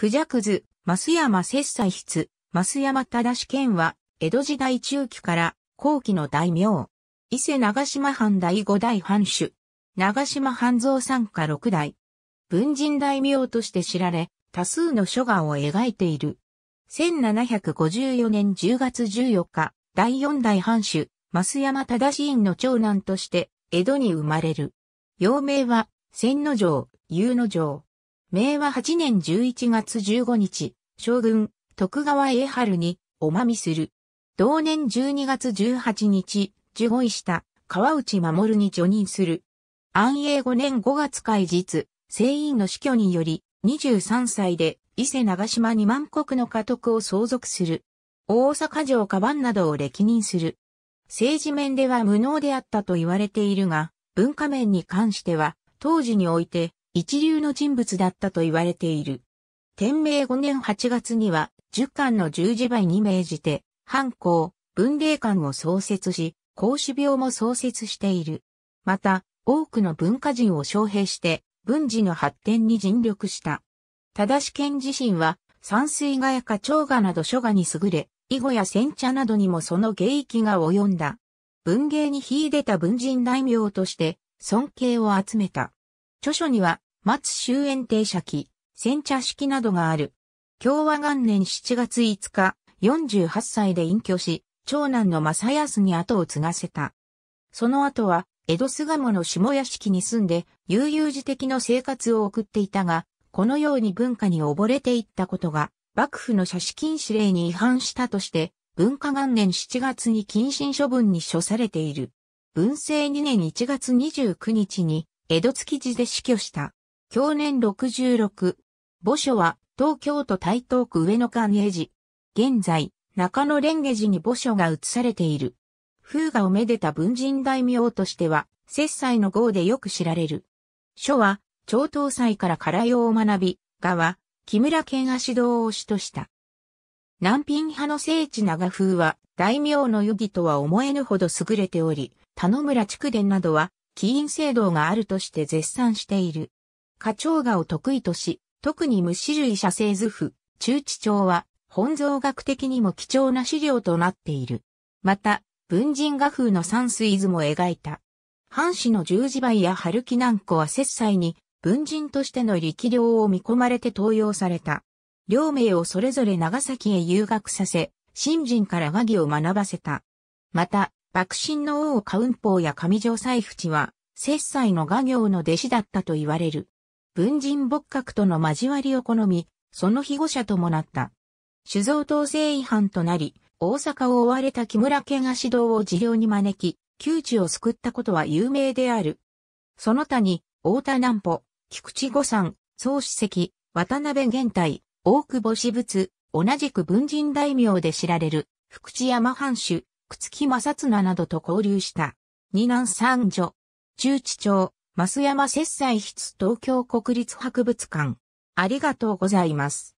クジャクズ、増山切彩筆、増山正健は、江戸時代中期から後期の大名。伊勢長島藩第五代藩主。長島藩蔵参加六代。文人大名として知られ、多数の書画を描いている。1754年10月14日、第四代藩主、増山正院の長男として、江戸に生まれる。幼名は、千の城、雄の城。明和8年11月15日、将軍、徳川栄春に、おまみする。同年12月18日、受護医した川内守に除任する。安永5年5月開日、聖院の死去により、23歳で伊勢長島2万国の家督を相続する。大阪城カバンなどを歴任する。政治面では無能であったと言われているが、文化面に関しては、当時において一流の人物だったと言われている。天明5年8月には、十巻の十字梅に命じて、藩校、文礼館を創設し、孔子廟も創設している。また、多くの文化人を招聘して、文字の発展に尽力した。正し県自身は、山水画や花鳥画など書画に優れ、囲碁や煎茶などにもその芸域が及んだ。文芸に秀でた文人大名として、尊敬を集めた。著書には、松終焉停車機、煎茶式などがある。共和元年7月5日、48歳で隠居し、長男の正康に後を継がせた。その後は、江戸巣鴨の下屋敷に住んで、悠々自適の生活を送っていたが、このように文化に溺れていったことが、幕府の写資禁止令に違反したとして、文化元年7月に謹慎処分に処されている。文政2年1月29日に、江戸築地で死去した。享年66。墓所は東京都台東区上野間永寺。現在、中野蓮華寺に墓所が移されている。風雅をめでた文人大名としては、節祭の号でよく知られる。書は、超東祭から唐用を学び、画は、木村健足堂を主とした。南品派の聖地長風は、大名の湯儀とは思えぬほど優れており、田野村筑伝などは、起因制度があるとして絶賛している。花鳥画を得意とし、特に虫類写生図譜、中地帳は、本造学的にも貴重な資料となっている。また、文人画風の山水図も描いた。藩士の十字梅や春木南湖は切際に、文人としての力量を見込まれて登用された。両名をそれぞれ長崎へ遊学させ、新人から和議を学ばせた。また、幕臣の王カウンポや上条財淵は、切際の画業の弟子だったと言われる。文人仏閣との交わりを好み、その庇護者ともなった。酒造統制違反となり、大阪を追われた木村家が指導を治療に招き、窮地を救ったことは有名である。その他に、大田南歩、菊池五山、総史席、渡辺玄太、大久保私物、同じく文人大名で知られる、福知山藩主、朽木正綱などと交流した。二男三女、中知町、増山節祭筆東京国立博物館。ありがとうございます。